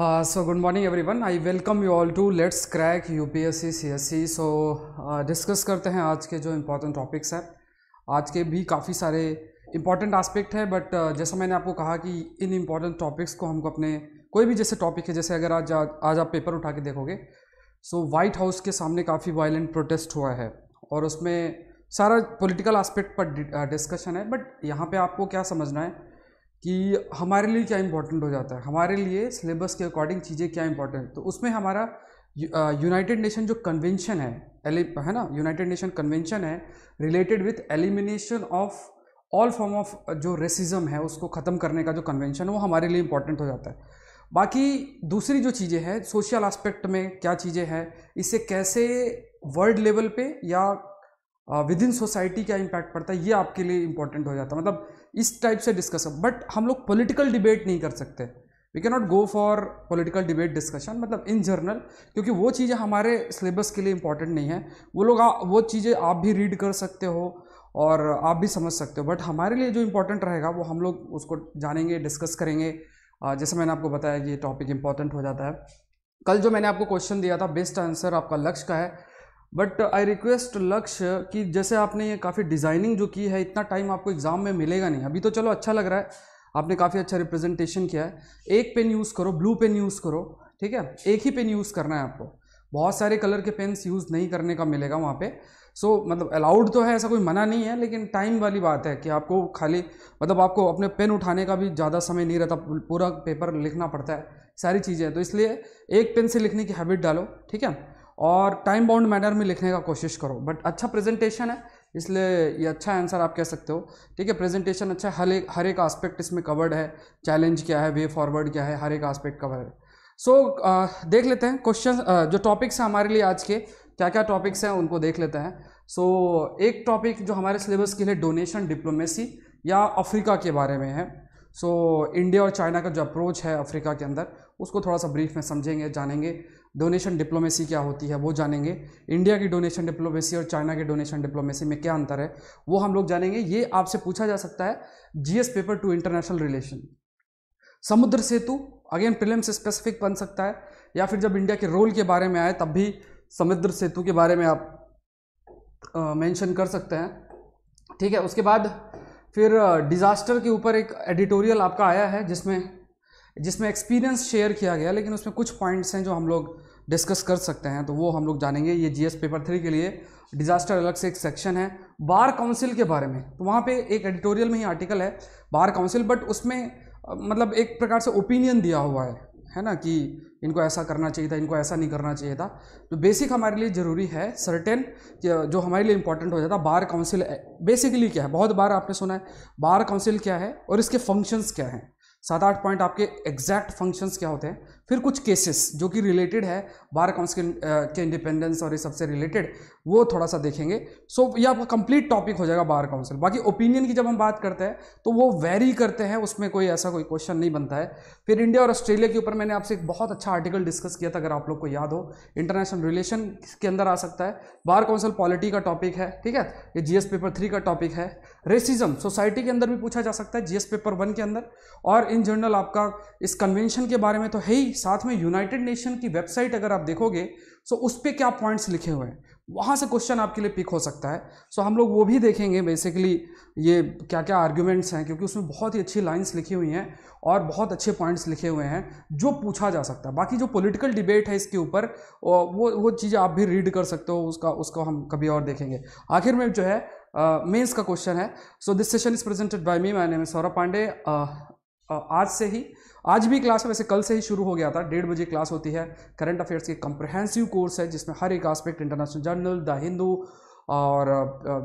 So good morning everyone I welcome you all to let's crack U P S C C S C so discuss करते हैं आज के जो important topics हैं आज के भी काफ़ी सारे इम्पॉर्टेंट आस्पेक्ट है बट uh, जैसा मैंने आपको कहा कि इन इम्पॉर्टेंट टॉपिक्स को हमको अपने कोई भी जैसे टॉपिक है जैसे अगर आज आज आप पेपर उठा के देखोगे सो वाइट हाउस के सामने काफ़ी वायलेंट प्रोटेस्ट हुआ है और उसमें सारा पोलिटिकल आस्पेक्ट पर डिस्कशन uh, है बट यहाँ पर आपको क्या समझना है कि हमारे लिए क्या इंपॉर्टेंट हो जाता है हमारे लिए सिलेबस के अकॉर्डिंग चीज़ें क्या इंपॉर्टेंट तो उसमें हमारा यूनाइटेड नेशन जो कन्वेंशन है एलि है ना यूनाइटेड नेशन कन्वेंशन है related with elimination of all form of जो रेसिज्म है उसको ख़त्म करने का जो कन्वेंशन है वो हमारे लिए इंपॉर्टेंट हो जाता है बाकी दूसरी जो चीज़ें हैं सोशल आस्पेक्ट में क्या चीज़ें हैं इससे कैसे वर्ल्ड लेवल पे या विद इन सोसाइटी क्या इम्पैक्ट पड़ता है ये आपके लिए इम्पोर्टेंट हो जाता है मतलब इस टाइप से डिस्कशन बट हम लोग पॉलिटिकल डिबेट नहीं कर सकते we can not go for political debate discussion मतलब इन जर्नल क्योंकि वो चीज़ें हमारे सिलेबस के लिए इंपॉर्टेंट नहीं है वो लोग वो चीज़ें आप भी रीड कर सकते हो और आप भी समझ सकते हो बट हमारे लिए जो इम्पोर्टेंट रहेगा वो हम लोग उसको जानेंगे डिस्कस करेंगे जैसे मैंने आपको बताया कि ये टॉपिक इंपॉर्टेंट हो जाता है कल जो मैंने आपको क्वेश्चन दिया था बेस्ट आंसर आपका लक्ष्य का है बट आई रिक्वेस्ट लक्ष्य कि जैसे आपने ये काफ़ी डिज़ाइनिंग जो की है इतना टाइम आपको एग्ज़ाम में मिलेगा नहीं अभी तो चलो अच्छा लग रहा है आपने काफ़ी अच्छा रिप्रेजेंटेशन किया है एक पेन यूज़ करो ब्लू पेन यूज़ करो ठीक है एक ही पेन यूज़ करना है आपको बहुत सारे कलर के पेन्स यूज़ नहीं करने का मिलेगा वहाँ पे सो so, मतलब अलाउड तो है ऐसा कोई मना नहीं है लेकिन टाइम वाली बात है कि आपको खाली मतलब आपको अपने पेन उठाने का भी ज़्यादा समय नहीं रहता पूरा पेपर लिखना पड़ता है सारी चीज़ें तो इसलिए एक पेन से लिखने की हैबिट डालो ठीक है और टाइम बाउंड मैनर में लिखने का कोशिश करो बट अच्छा प्रेजेंटेशन है इसलिए ये अच्छा आंसर आप कह सकते हो ठीक है प्रेजेंटेशन अच्छा हर एक हर एक आस्पेक्ट इसमें कवर्ड है चैलेंज क्या है वे फॉरवर्ड क्या है हर एक आस्पेक्ट कवर है सो so, देख लेते हैं क्वेश्चन जो टॉपिक्स हैं हमारे लिए आज के क्या क्या टॉपिक्स हैं उनको देख लेते हैं सो so, एक टॉपिक जो हमारे सिलेबस के लिए डोनेशन डिप्लोमेसी या अफ्रीका के बारे में है सो so, इंडिया और चाइना का जो अप्रोच है अफ्रीका के अंदर उसको थोड़ा सा ब्रीफ में समझेंगे जानेंगे डोनेशन डिप्लोमेसी क्या होती है वो जानेंगे इंडिया की डोनेशन डिप्लोमेसी और चाइना की डोनेशन डिप्लोमेसी में क्या अंतर है वो हम लोग जानेंगे ये आपसे पूछा जा सकता है GS paper two international relation Samudra Setu again prelim से स्पेसिफिक बन सकता है या फिर जब इंडिया के रोल के बारे में आए तब भी समुद्र सेतु के बारे में आप मेंशन कर सकते हैं ठीक है उसके बाद फिर डिज़ास्टर के ऊपर एक एडिटोरियल आपका आया है जिसमें जिसमें एक्सपीरियंस शेयर किया गया लेकिन उसमें कुछ पॉइंट्स हैं जो हम लोग डिस्कस कर सकते हैं तो वो हम लोग जानेंगे ये जीएस पेपर थ्री के लिए डिज़ास्टर अलग से एक सेक्शन है बार काउंसिल के बारे में तो वहाँ पे एक एडिटोरियल में ही आर्टिकल है बार काउंसिल बट उसमें मतलब एक प्रकार से ओपिनियन दिया हुआ है है ना कि इनको ऐसा करना चाहिए था इनको ऐसा नहीं करना चाहिए था तो बेसिक हमारे लिए ज़रूरी है सर्टेन जो हमारे लिए इम्पोर्टेंट हो जाता है बार काउंसिल बेसिकली क्या है बहुत बार आपने सुना है बार काउंसिल क्या है और इसके फंक्शंस क्या हैं सात आठ पॉइंट आपके एग्जैक्ट फंक्शंस क्या होते हैं फिर कुछ केसेस जो कि रिलेटेड है बार काउंसिल के इंडिपेंडेंस और ये सबसे रिलेटेड वो थोड़ा सा देखेंगे सो so, ये आपका कंप्लीट टॉपिक हो जाएगा बार काउंसिल बाकी ओपिनियन की जब हम बात करते हैं तो वो वेरी करते हैं उसमें कोई ऐसा कोई क्वेश्चन नहीं बनता है फिर इंडिया और ऑस्ट्रेलिया के ऊपर मैंने आपसे एक बहुत अच्छा आर्टिकल डिस्कस किया था अगर आप लोग को याद हो इंटरनेशनल रिलेशन के अंदर आ सकता है बार काउंसिल पॉलिटी का टॉपिक है ठीक है ये जी पेपर थ्री का टॉपिक है रेसिज्म सोसाइटी के अंदर भी पूछा जा सकता है जी पेपर वन के अंदर और इन जनरल आपका इस कन्वेंशन के बारे में तो है ही साथ में यूनाइटेड नेशन की वेबसाइट अगर आप देखोगे सो उस पर क्या पॉइंट्स लिखे हुए हैं वहाँ से क्वेश्चन आपके लिए पिक हो सकता है सो हम लोग वो भी देखेंगे बेसिकली ये क्या क्या आर्ग्यूमेंट्स हैं क्योंकि उसमें बहुत ही अच्छी लाइंस लिखी हुई हैं और बहुत अच्छे पॉइंट्स लिखे हुए हैं जो पूछा जा सकता है बाकी जो पॉलिटिकल डिबेट है इसके ऊपर वो वो चीज़ें आप भी रीड कर सकते हो उसका उसको हम कभी और देखेंगे आखिर में जो है मेंस uh, का क्वेश्चन है so this session is presented by me my name Saurabh Pandey आज से ही आज भी क्लास वैसे कल से ही शुरू हो गया था डेढ़ बजे क्लास होती है करंट अफेयर्स की कंप्रहेंसिव कोर्स है जिसमें हर एक aspect international journal the Hindu और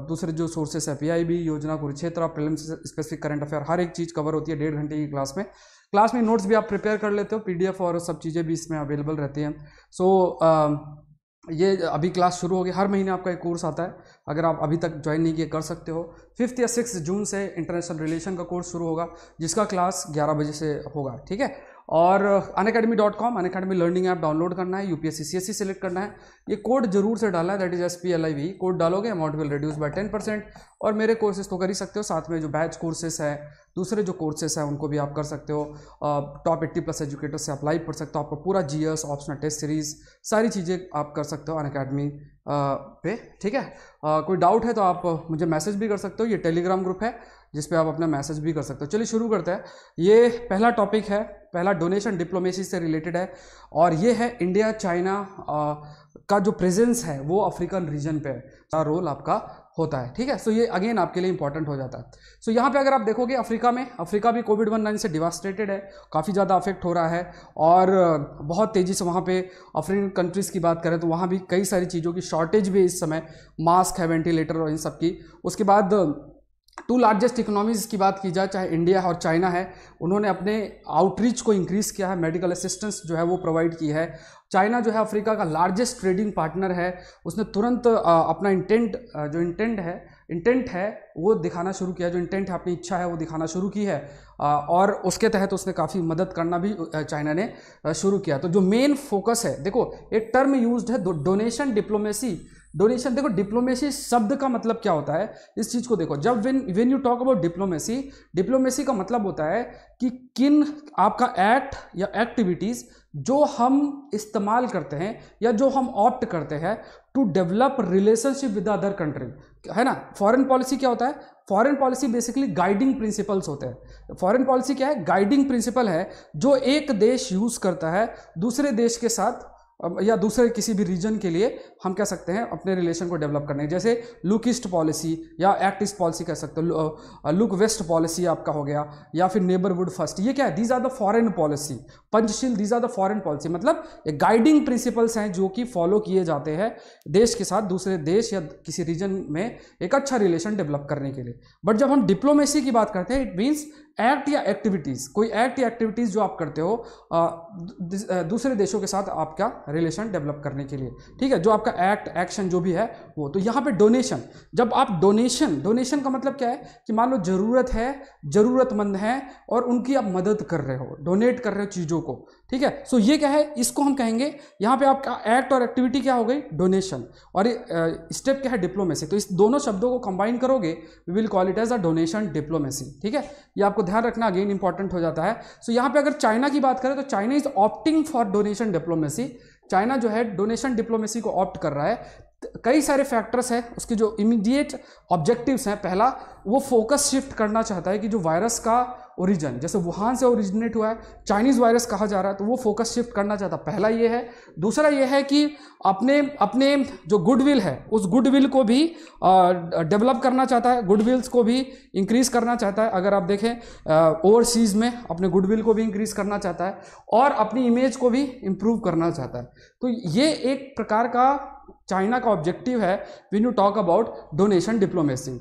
दूसरे जो सोर्सेस है भी Yojana Kurukshetra film specific current affair हर एक चीज़ कवर होती है डेढ़ घंटे की क्लास में क्लास में नोट्स भी आप प्रिपेयर कर लेते हो पीडीएफ और सब चीज़ें भी इसमें अवेलेबल रहती हैं सो so, ये अभी क्लास शुरू होगी हर महीने आपका एक कोर्स आता है अगर आप अभी तक ज्वाइन नहीं किए कर सकते हो फिफ्थ या सिक्स जून से इंटरनेशनल रिलेशन का कोर्स शुरू होगा जिसका क्लास ग्यारह बजे से होगा ठीक है और Unacademy dot com Unacademy learning app download करना है यूपीएससी सी सेलेक्ट करना है ये कोड जरूर से डालना है that is S P L I V code डालोगे amount will reduce by ten percent और मेरे कोर्सेज तो कर ही सकते हो साथ में जो बैच कोर्सेस है दूसरे जो कोर्सेस हैं उनको भी आप कर सकते हो टॉप एट्टी प्लस एजुकेटर से अप्लाई कर सकते हो आपका पूरा G S optional test series सारी चीज़ें आप कर सकते हो अन अकेडमी पे ठीक है आ, कोई डाउट है तो आप मुझे मैसेज भी कर सकते हो ये टेलीग्राम ग्रुप है जिस पे आप अपना मैसेज भी कर सकते हो चलिए शुरू करते हैं ये पहला टॉपिक है पहला डोनेशन डिप्लोमेसी से रिलेटेड है और ये है इंडिया चाइना का जो प्रेजेंस है वो अफ्रीकन रीजन पे है रोल आपका होता है ठीक है सो so, ये अगेन आपके लिए इंपॉर्टेंट हो जाता है सो so, यहाँ पे अगर आप देखोगे अफ्रीका में अफ्रीका भी कोविड वन नाइन से डिवास्टेटेड है काफ़ी ज़्यादा अफेक्ट हो रहा है और बहुत तेज़ी से वहाँ पे अफ्रीकन कंट्रीज़ की बात करें तो वहाँ भी कई सारी चीज़ों की शॉर्टेज भी इस समय मास्क है वेंटिलेटर और इन सब की उसके बाद टू लार्जेस्ट इकोनॉमीज़ की बात की जाए चाहे इंडिया और चाइना है उन्होंने अपने आउटरीच को इंक्रीज़ किया है मेडिकल असिस्टेंस जो है वो प्रोवाइड की है चाइना जो है अफ्रीका का लार्जेस्ट ट्रेडिंग पार्टनर है उसने तुरंत अपना इंटेंट जो इंटेंट है इंटेंट है वो दिखाना शुरू किया जो इंटेंट है अपनी इच्छा है वो दिखाना शुरू की है और उसके तहत उसने काफ़ी मदद करना भी चाइना ने शुरू किया तो जो मेन फोकस है देखो एक टर्म यूज है डोनेशन डिप्लोमेसी डोनेशन देखो डिप्लोमेसी शब्द का मतलब क्या होता है इस चीज़ को देखो जब when when you talk about diplomacy diplomacy का मतलब होता है कि किन आपका एक्ट या एक्टिविटीज़ जो हम इस्तेमाल करते हैं या जो हम ऑप्ट करते हैं to develop relationship with other country है ना फॉरेन पॉलिसी क्या होता है foreign policy basically guiding principles होते हैं फॉरेन पॉलिसी क्या है गाइडिंग प्रिंसिपल है जो एक देश यूज़ करता है दूसरे देश के साथ या दूसरे किसी भी रीजन के लिए हम कह सकते हैं अपने रिलेशन को डेवलप करने जैसे लुक ईस्ट पॉलिसी या एक्ट ईस्ट पॉलिसी कह सकते हो लुक वेस्ट पॉलिसी आपका हो गया या फिर नेबरवुड फर्स्ट ये क्या है these are the foreign policy Panchsheel these are the foreign policy मतलब ये गाइडिंग प्रिंसिपल्स हैं जो कि फॉलो किए जाते हैं देश के साथ दूसरे देश या किसी रीजन में एक अच्छा रिलेशन डेवलप करने के लिए बट जब हम डिप्लोमेसी की बात करते हैं इट मीन्स एक्ट या एक्टिविटीज़ कोई एक्ट या एक्टिविटीज़ जो आप करते हो दूसरे देशों के साथ आपका रिलेशन डेवलप करने के लिए ठीक है जो आपका एक्ट एक्शन जो भी है वो तो यहाँ पे डोनेशन जब आप डोनेशन डोनेशन का मतलब क्या है कि मान लो ज़रूरत है ज़रूरतमंद है और उनकी आप मदद कर रहे हो डोनेट कर रहे हो चीज़ों को ठीक है सो so, ये क्या है इसको हम कहेंगे यहाँ पे आपका एक्ट और एक्टिविटी क्या हो गई डोनेशन और स्टेप क्या है डिप्लोमेसी तो इस दोनों शब्दों को कंबाइन करोगे we will call it as a donation diplomacy ठीक है ये आपको ध्यान रखना अगेन इंपॉर्टेंट हो जाता है सो so, यहाँ पे अगर चाइना की बात करें तो China is opting for donation diplomacy China जो है डोनेशन डिप्लोमेसी को ऑप्ट कर रहा है कई सारे फैक्टर्स हैं उसके जो इमीडिएट ऑब्जेक्टिव्स हैं पहला वो फोकस शिफ्ट करना चाहता है कि जो वायरस का ओरिजन जैसे वुहान से ओरिजिनेट हुआ है चाइनीज़ वायरस कहा जा रहा है तो वो फोकस शिफ्ट करना चाहता पहला ये है दूसरा ये है कि अपने अपने जो गुडविल है उस गुडविल को भी डेवलप करना चाहता है गुडविल्स को भी इंक्रीज़ करना चाहता है अगर आप देखें ओवरसीज़ में अपने गुडविल को भी इंक्रीज़ करना चाहता है और अपनी इमेज को भी इम्प्रूव करना चाहता है तो ये एक प्रकार का चाइना का ऑब्जेक्टिव है we you talk about donation diplomacy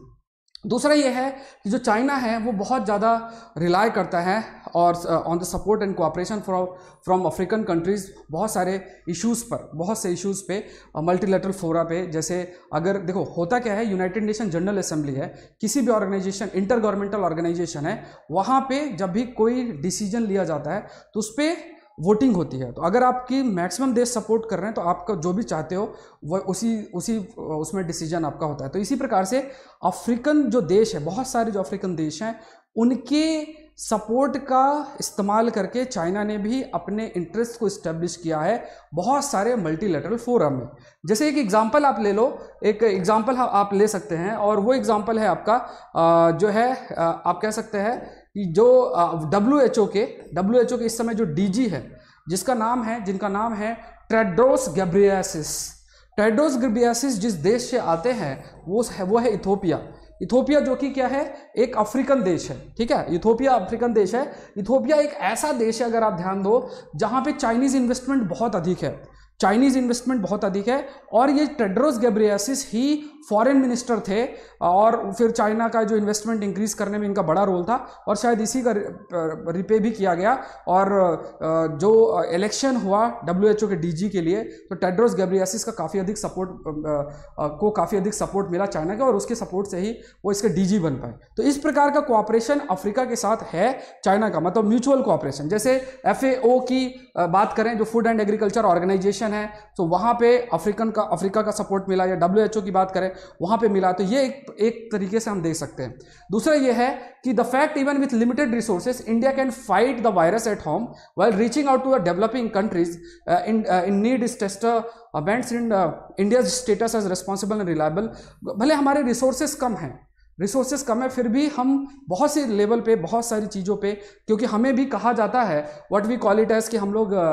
दूसरा ये है कि जो चाइना है वो बहुत ज़्यादा रिलाय करता है और on the support and cooperation from from African countries बहुत सारे इश्यूज़ पर बहुत से इश्यूज़ पे मल्टीलेटरल uh, फोरा पे जैसे अगर देखो होता क्या है यूनाइटेड नेशन जनरल असेंबली है किसी भी ऑर्गेनाइजेशन इंटर गवर्नमेंटल ऑर्गेनाइजेशन है वहाँ पर जब भी कोई डिसीजन लिया जाता है तो उस पर वोटिंग होती है तो अगर आपकी मैक्सिमम देश सपोर्ट कर रहे हैं तो आपका जो भी चाहते हो वह उसी उसी उसमें डिसीजन आपका होता है तो इसी प्रकार से अफ्रीकन जो देश है बहुत सारे जो अफ्रीकन देश हैं उनके सपोर्ट का इस्तेमाल करके चाइना ने भी अपने इंटरेस्ट को इस्टेब्लिश किया है बहुत सारे मल्टीलेटरल फोरम में जैसे एक एग्जांपल आप ले लो एक एग्जांपल आप ले सकते हैं और वो एग्जांपल है आपका जो है आप कह सकते हैं जो डब्ल्यू एच ओ के डब्ल्यू एच ओ के इस समय जो डीजी है जिसका नाम है जिनका नाम है ट्रेड्रोस गब्रियासिस ट्रेड्रोस गब्रियासिस जिस देश से आते हैं वो है वो है इथोपिया इथोपिया जो कि क्या है एक अफ्रीकन देश है ठीक है इथोपिया अफ्रीकन देश है इथोपिया एक ऐसा देश है अगर आप ध्यान दो जहाँ पे चाइनीज़ इन्वेस्टमेंट बहुत अधिक है चाइनीज़ इन्वेस्टमेंट बहुत अधिक है और ये टेड्रोस गैब्रियासिस ही फॉरेन मिनिस्टर थे और फिर चाइना का जो इन्वेस्टमेंट इंक्रीज करने में इनका बड़ा रोल था और शायद इसी का रिपे भी किया गया और जो इलेक्शन हुआ डब्ल्यू के डीजी के लिए तो टेड्रोस गैब्रियासिस का काफ़ी अधिक सपोर्ट को काफ़ी अधिक सपोर्ट मिला चाइना का और उसके सपोर्ट से ही वो इसके डी बन पाए तो इस प्रकार का कोऑपरेशन अफ्रीका के साथ है चाइना का मतलब म्यूचुअल कोऑपरेशन जैसे एफ की बात करें जो food and agriculture organization section है तो वहाँ पे अफ्रीकन का अफ्रीका का सपोर्ट मिला या डब्ल्यू की बात करें वहाँ पे मिला तो ये एक एक तरीके से हम देख सकते हैं दूसरा ये है कि the fact even with limited resources India can fight the virus at home well reaching out to a developing countries in in need is test bands in India status as responsible and reliable भले हमारे resources कम हैं resources कम है फिर भी हम बहुत से level पे बहुत सारी चीज़ों पे क्योंकि हमें भी कहा जाता है what we call it as कि हम लोग ah,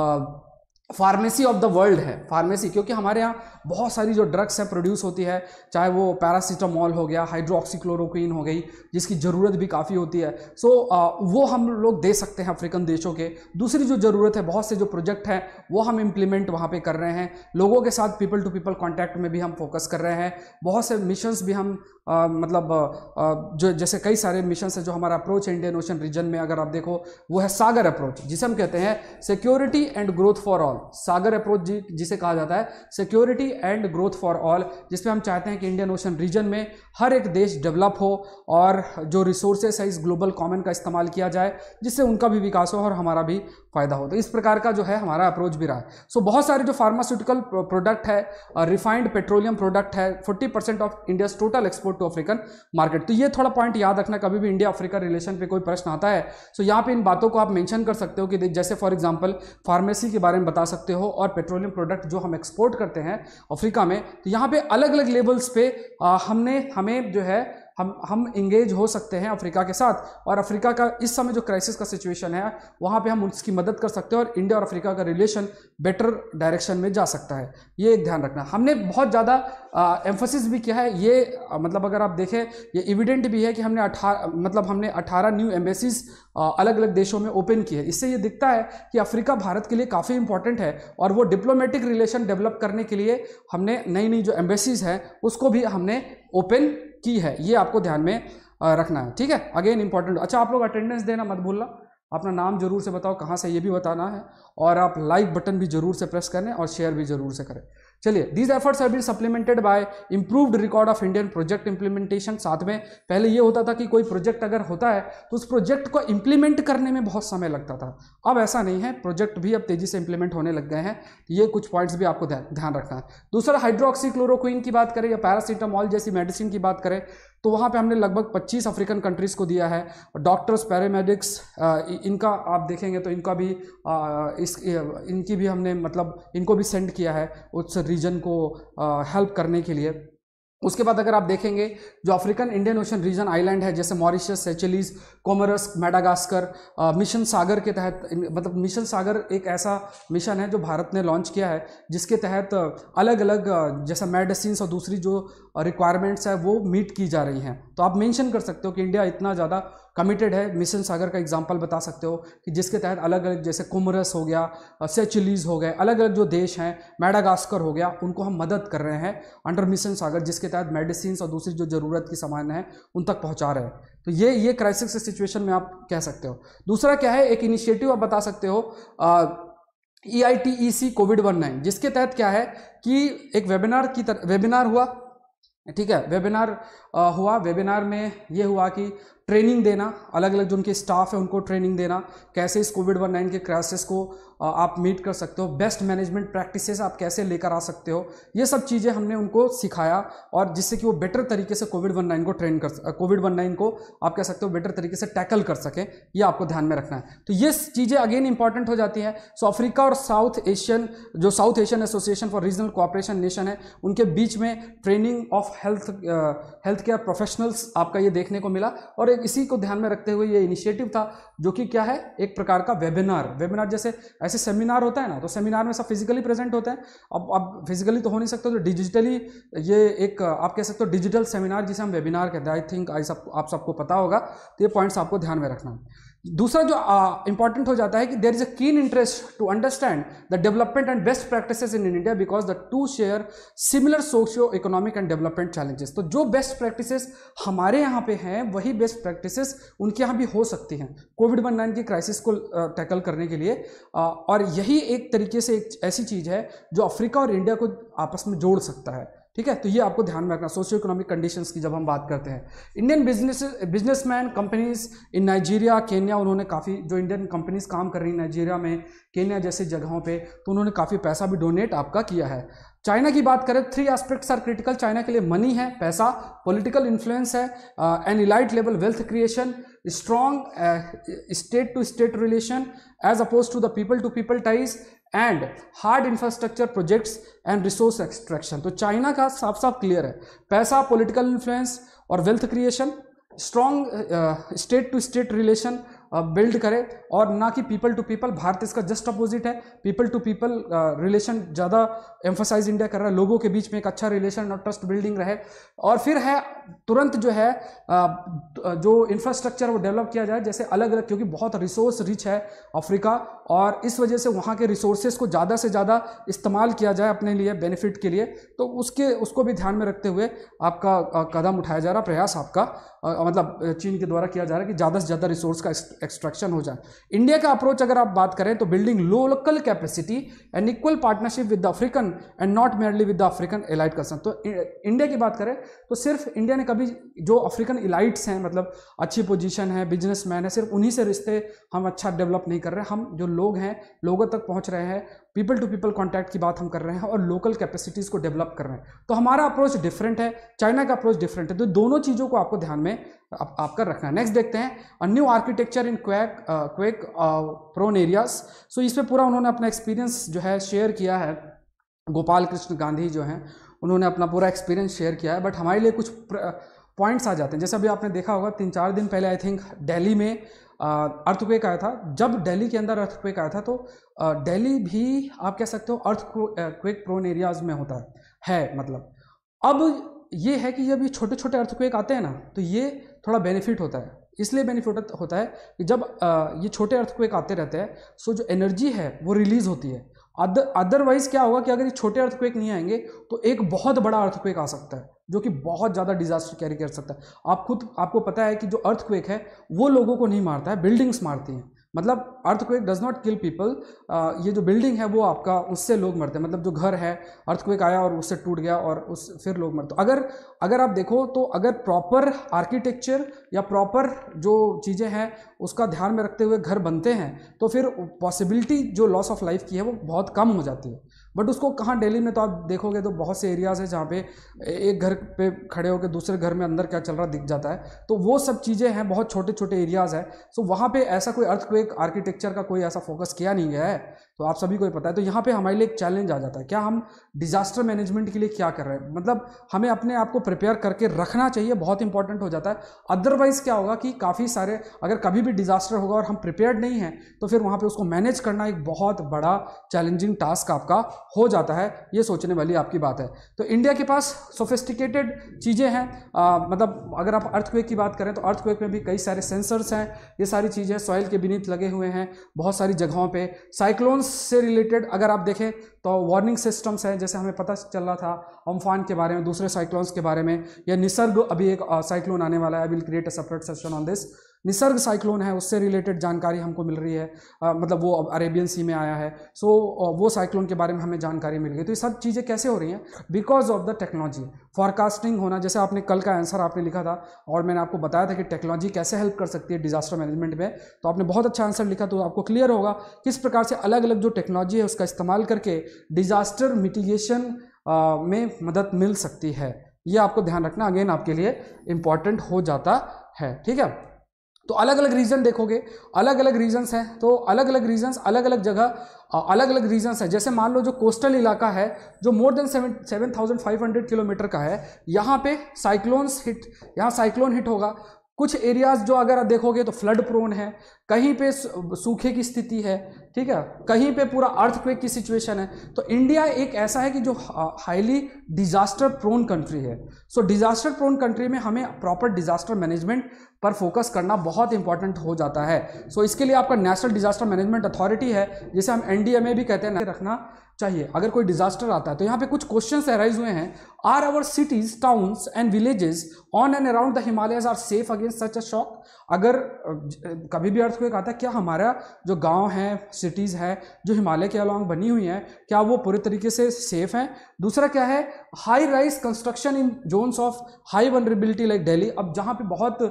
uh, ah, uh, pharmacy of the world है फार्मेसी क्योंकि हमारे यहाँ बहुत सारी जो ड्रग्स हैं प्रोड्यूस होती है चाहे वो पैरासीटामॉल हो गया हाइड्रोक्सीक्लोरोक्वीन हो गई जिसकी ज़रूरत भी काफ़ी होती है सो so, वो हम लोग दे सकते हैं अफ्रीकन देशों के दूसरी जो ज़रूरत है बहुत से जो प्रोजेक्ट हैं वो हम इम्प्लीमेंट वहाँ पर कर रहे हैं लोगों के साथ पीपल टू पीपल कॉन्टैक्ट में भी हम फोकस कर रहे हैं बहुत से मिशन भी हम आ, मतलब आ, जो जैसे कई सारे मिशन है जो हमारा अप्रोच है इंडियन ओशन रीजन में अगर आप देखो वो है सागर अप्रोच जिसे हम कहते हैं security and growth for all all Sagar approach जी जिसे कहा जाता है security and growth for all जिसमें हम चाहते हैं कि इंडियन ओशन रीजन में हर एक देश डेवलप हो और जो रिसोर्सेस है इस ग्लोबल कॉमन का इस्तेमाल किया जाए जिससे उनका भी विकास हो और हमारा भी फ़ायदा हो तो इस प्रकार का जो है हमारा अप्रोच भी रहा है सो so, बहुत सारे जो फार्मास्यूटिकल प्रोडक्ट है रिफाइंड पेट्रोलियम प्रोडक्ट है 40 percent of India total export to African market तो ये थोड़ा पॉइंट याद रखना कभी भी इंडिया अफ्रीका रिलेशन पे कोई प्रश्न आता है सो so, यहाँ पे इन बातों को आप मैंशन कर सकते हो कि जैसे फॉर एग्जाम्पल फार्मेसी के बारे में बता सकते हो और पेट्रोलियम प्रोडक्ट जो हम एक्सपोर्ट करते हैं अफ्रीका में तो यहाँ पर अलग अलग लेवल्स पे आ, हमने हमें जो है हम हम इंगेज हो सकते हैं अफ्रीका के साथ और अफ्रीका का इस समय जो क्राइसिस का सिचुएशन है वहाँ पे हम उसकी मदद कर सकते हैं और इंडिया और अफ्रीका का रिलेशन बेटर डायरेक्शन में जा सकता है ये एक ध्यान रखना हमने बहुत ज़्यादा एम्फोसिस भी किया है ये आ, मतलब अगर आप देखें ये इविडेंट भी है कि हमने अठारह मतलब हमने अठारह न्यू एम्बेसीज अलग अलग देशों में ओपन की है इससे ये दिखता है कि अफ्रीका भारत के लिए काफ़ी इंपॉर्टेंट है और वो डिप्लोमेटिक रिलेशन डेवलप करने के लिए हमने नई नई जो एम्बेसीज हैं उसको भी हमने ओपन की है ये आपको ध्यान में रखना है ठीक है अगेन इंपॉर्टेंट अच्छा आप लोग अटेंडेंस देना मत भूलना अपना नाम जरूर से बताओ कहाँ से ये भी बताना है और आप लाइक बटन भी जरूर से प्रेस करें और शेयर भी जरूर से करें चलिए these efforts are be supplemented by improved record of Indian project implementation साथ में पहले ये होता था कि कोई प्रोजेक्ट अगर होता है तो उस प्रोजेक्ट को इंप्लीमेंट करने में बहुत समय लगता था अब ऐसा नहीं है प्रोजेक्ट भी अब तेजी से इंप्लीमेंट होने लग गए हैं ये कुछ पॉइंट्स भी आपको ध्यान रखना है दूसरा हाइड्रोक्सी क्लोरोक्विन की बात करें या पैरासीटामॉल जैसी मेडिसिन की बात करें तो वहाँ पे हमने लगभग 25 अफ्रीकन कंट्रीज़ को दिया है डॉक्टर्स पैरामेडिक्स इनका आप देखेंगे तो इनका भी इस इनकी भी हमने मतलब इनको भी सेंड किया है उस रीजन को हेल्प करने के लिए उसके बाद अगर आप देखेंगे जो African Indian ocean region island है जैसे Mauritius Seychelles Comoros Madagascar mission Sagar के तहत मतलब मिशन सागर एक ऐसा मिशन है जो भारत ने लॉन्च किया है जिसके तहत अलग अलग जैसा मेडिसिन और दूसरी जो रिक्वायरमेंट्स है वो मीट की जा रही हैं तो आप मेंशन कर सकते हो कि इंडिया इतना ज़्यादा कमिटेड है मिशन सागर का एग्जाम्पल बता सकते हो कि जिसके तहत अलग अलग जैसे कुमरस हो गया सेचिलीज हो गए अलग अलग जो देश हैं मैडागास्कर हो गया उनको हम मदद कर रहे हैं अंडर मिशन सागर जिसके तहत मेडिसिन और दूसरी जो ज़रूरत की सामान है उन तक पहुँचा रहे हैं तो ये ये क्राइसिस सिचुएशन में आप कह सकते हो दूसरा क्या है एक इनिशिएटिव आप बता सकते हो E I T E C covid one nine जिसके तहत क्या है कि एक वेबिनार की तरह वेबिनार हुआ ठीक है वेबिनार हुआ वेबिनार में ये हुआ कि ट्रेनिंग देना अलग अलग जो उनके स्टाफ है उनको ट्रेनिंग देना कैसे इस कोविड वन नाइन के क्राइसिस को आप मीट कर सकते हो बेस्ट मैनेजमेंट प्रैक्टिसेस आप कैसे लेकर आ सकते हो ये सब चीज़ें हमने उनको सिखाया और जिससे कि वो बेटर तरीके से कोविड वन नाइन को ट्रेन कर कोविड वन नाइन को आप कह सकते हो बेटर तरीके से टैकल कर सकें ये आपको ध्यान में रखना है तो ये चीज़ें अगेन इंपॉर्टेंट हो जाती हैं सो अफ्रीका और साउथ एशियन जो south Asian association for regional cooperation nation है उनके बीच में training of health health care professionals आपका ये देखने को मिला और एक इसी को ध्यान में रखते हुए ये इनिशिएटिव था जो कि क्या है एक प्रकार का वेबिनार वेबिनार जैसे ऐसे सेमिनार होता है ना तो सेमिनार में सब फिजिकली प्रेजेंट होते हैं अब अब फिजिकली तो हो नहीं सकता तो डिजिटली ये एक आप कह सकते हो डिजिटल सेमिनार जिसे हम वेबिनार कहते हैं आई थिंक आई सब आप सबको पता होगा तो ये पॉइंट्स आपको ध्यान में रखना है दूसरा जो इंपॉर्टेंट uh, हो जाता है कि देर is a keen interest to understand the development and best practices in India because the two share similar socio economic and development challenges तो जो बेस्ट प्रैक्टिसेस हमारे यहाँ पे हैं वही बेस्ट प्रैक्टिसेस उनके यहाँ भी हो सकती हैं कोविड नाइन की क्राइसिस को टैकल uh, करने के लिए uh, और यही एक तरीके से एक ऐसी चीज़ है जो अफ्रीका और इंडिया को आपस में जोड़ सकता है ठीक है तो ये आपको ध्यान में रखना सोशियो इकोनॉमिक कंडीशंस की जब हम बात करते हैं Indian business businessman companies in Nigeria Kenya उन्होंने काफ़ी जो इंडियन कंपनीज काम कर रही हैं नाइजीरिया में केन्या जैसी जगहों पे तो उन्होंने काफ़ी पैसा भी डोनेट आपका किया है चाइना की बात करें three aspects are critical China के लिए मनी है पैसा पॉलिटिकल इन्फ्लुएंस है an elite level wealth creation strong state to state relation as oppose to the people to people ties and hard infrastructure projects and resource extraction तो China का साफ साफ clear है पैसा पॉलिटिकल इन्फ्लुएंस और wealth creation strong state to state relation build करे और ना कि पीपल टू पीपल भारत इसका जस्ट अपोजिट है पीपल टू पीपल रिलेशन ज़्यादा एम्फोसाइज इंडिया कर रहा है लोगों के बीच में एक अच्छा रिलेशन और ट्रस्ट बिल्डिंग रहे और फिर है तुरंत जो है जो इंफ्रास्ट्रक्चर वो डेवलप किया जाए जैसे अलग अलग क्योंकि बहुत रिसोर्स रिच है अफ्रीका और इस वजह से वहाँ के रिसोर्सेज को ज़्यादा से ज़्यादा इस्तेमाल किया जाए अपने लिए बेनिफिट के लिए तो उसके उसको भी ध्यान में रखते हुए आपका कदम उठाया जा रहा प्रयास आपका मतलब चीन के द्वारा किया जा रहा है कि ज़्यादा से ज़्यादा रिसोर्स का एक्सट्रैक्शन हो जाए इंडिया का अप्रोच अगर आप बात करें तो बिल्डिंग लो local capacity and equal partnership with the African and not merely with the African elite concern तो इंडिया की बात करें तो सिर्फ इंडिया ने कभी जो अफ्रीकन इलाइट्स हैं मतलब अच्छी पोजिशन है बिजनेस है सिर्फ उन्हीं से रिश्ते हम अच्छा डेवलप नहीं कर रहे हम जो लोग हैं लोगों तक पहुँच रहे हैं पीपल टू पीपल कॉन्टैक्ट की बात हम कर रहे हैं और लोकल कैपेसिटीज़ को डेवलप कर रहे हैं तो हमारा अप्रोच डिफरेंट है चाइना का अप्रोच डिफरेंट है तो दोनों चीज़ों को आपको ध्यान में आप, आपका रखना है नेक्स्ट देखते हैं a new architecture in quake quake prone areas so इस पर पूरा उन्होंने अपना एक्सपीरियंस जो है शेयर किया है गोपाल कृष्ण गांधी जो हैं उन्होंने अपना पूरा एक्सपीरियंस शेयर किया है बट हमारे लिए कुछ पॉइंट्स uh, आ जाते हैं जैसे अभी आपने देखा होगा तीन चार दिन पहले आई थिंक दिल्ली में अर्थक्वेक आया था जब दिल्ली के अंदर अर्थक्वेक आया था तो दिल्ली भी आप कह सकते हो अर्थ क्वेक प्रोन एरियाज में होता है है मतलब अब ये है कि जब ये छोटे छोटे अर्थक्वेक आते हैं ना तो ये थोड़ा बेनिफिट होता है इसलिए बेनिफिट होता है कि जब ये छोटे अर्थक्वेक आते रहते हैं सो जो एनर्जी है वो रिलीज़ होती है अदरवाइज़ क्या होगा कि अगर ये छोटे अर्थक्वेक नहीं आएंगे तो एक बहुत बड़ा अर्थक्वेक आ सकता है जो कि बहुत ज़्यादा डिजास्टर कैरी कर सकता है आप खुद आपको पता है कि जो अर्थक्वेक है वो लोगों को नहीं मारता है बिल्डिंग्स मारती हैं मतलब earthquake does not kill people ये जो बिल्डिंग है वो आपका उससे लोग मरते हैं मतलब जो घर है अर्थक्वेक आया और उससे टूट गया और उस फिर लोग मरते अगर अगर आप देखो तो अगर प्रॉपर आर्किटेक्चर या प्रॉपर जो चीज़ें हैं उसका ध्यान में रखते हुए घर बनते हैं तो फिर पॉसिबिलिटी जो लॉस ऑफ लाइफ की है वो बहुत कम हो जाती है बट उसको कहाँ डेली में तो आप देखोगे तो बहुत से एरियाज़ हैं जहाँ पे एक घर पे खड़े होकर दूसरे घर में अंदर क्या चल रहा दिख जाता है तो वो सब चीज़ें हैं बहुत छोटे छोटे एरियाज़ हैं सो वहाँ पे ऐसा कोई अर्थ आर्किटेक्चर का कोई ऐसा फोकस किया नहीं गया है तो आप सभी को पता है तो यहाँ पे हमारे लिए एक चैलेंज आ जाता है क्या हम डिजास्टर मैनेजमेंट के लिए क्या कर रहे हैं मतलब हमें अपने आप को प्रिपेयर करके रखना चाहिए बहुत इंपॉर्टेंट हो जाता है अदरवाइज क्या होगा कि काफ़ी सारे अगर कभी भी डिजास्टर होगा और हम प्रिपेयर्ड नहीं हैं तो फिर वहाँ पर उसको मैनेज करना एक बहुत बड़ा चैलेंजिंग टास्क आपका हो जाता है ये सोचने वाली आपकी बात है तो इंडिया के पास सोफिस्टिकेटेड चीज़ें हैं मतलब अगर आप अर्थक्वेक की बात करें तो अर्थक्वेक में भी कई सारे सेंसर्स हैं ये सारी चीज़ें सॉइल के बीनीत लगे हुए हैं बहुत सारी जगहों पर साइक्लोन सिस्टम्स से रिलेटेड अगर आप देखें तो वार्निंग सिस्टम्स हैं जैसे हमें पता चल रहा था अम्फान के बारे में दूसरे साइक्लोन्स के बारे में या निसर्ग अभी एक साइक्लोन आने वाला है I will create a separate session on this Nisarga cyclone है उससे रिलेटेड जानकारी हमको मिल रही है आ, मतलब वो अब अरेबियन सी में आया है सो so, वो साइक्लोन के बारे में हमें जानकारी मिल गई तो ये सब चीज़ें कैसे हो रही हैं because of the technology forecasting होना जैसे आपने कल का आंसर आपने लिखा था और मैंने आपको बताया था कि टेक्नोलॉजी कैसे हेल्प कर सकती है डिजास्टर मैनेजमेंट में तो आपने बहुत अच्छा आंसर लिखा तो आपको क्लियर होगा किस प्रकार से अलग अलग जो टेक्नोलॉजी है उसका इस्तेमाल करके डिजास्टर मिटिगेशन में मदद मिल सकती है ये आपको ध्यान रखना अगेन आपके लिए इम्पॉर्टेंट हो जाता है ठीक है तो अलग अलग रीज़न देखोगे अलग अलग रीजन्स हैं तो अलग अलग रीजन्स अलग अलग जगह अलग अलग रीजन्स हैं जैसे मान लो जो कोस्टल इलाका है जो more than seven seven thousand five hundred kilometre का है यहाँ पे साइक्लोन्स हिट यहाँ साइक्लोन हिट होगा कुछ एरियाज जो अगर आप देखोगे तो फ्लड प्रोन है कहीं पे सूखे की स्थिति है ठीक है कहीं पे पूरा अर्थक्वेक की सिचुएशन है तो इंडिया एक ऐसा है कि जो हाईली डिजास्टर प्रोन कंट्री है सो डिजास्टर प्रोन कंट्री में हमें प्रॉपर डिजास्टर मैनेजमेंट पर फोकस करना बहुत इंपॉर्टेंट हो जाता है सो so, इसके लिए आपका नेशनल डिजास्टर मैनेजमेंट अथॉरिटी है जिसे हम एनडीएमए भी कहते हैं रखना चाहिए अगर कोई डिजास्टर आता है तो यहाँ पे कुछ क्वेश्चन एराइज हुए हैं are our cities towns and villages on and around the Himalaya are safe against such a shock अगर कभी भी अर्थ आता है क्या हमारा जो गांव है सिटीज़ है जो हिमालय के अलॉन्ग बनी हुई हैं क्या वो पूरे तरीके से सेफ हैं दूसरा क्या है high rise construction in zones of high vulnerability like Delhi अब जहाँ पे बहुत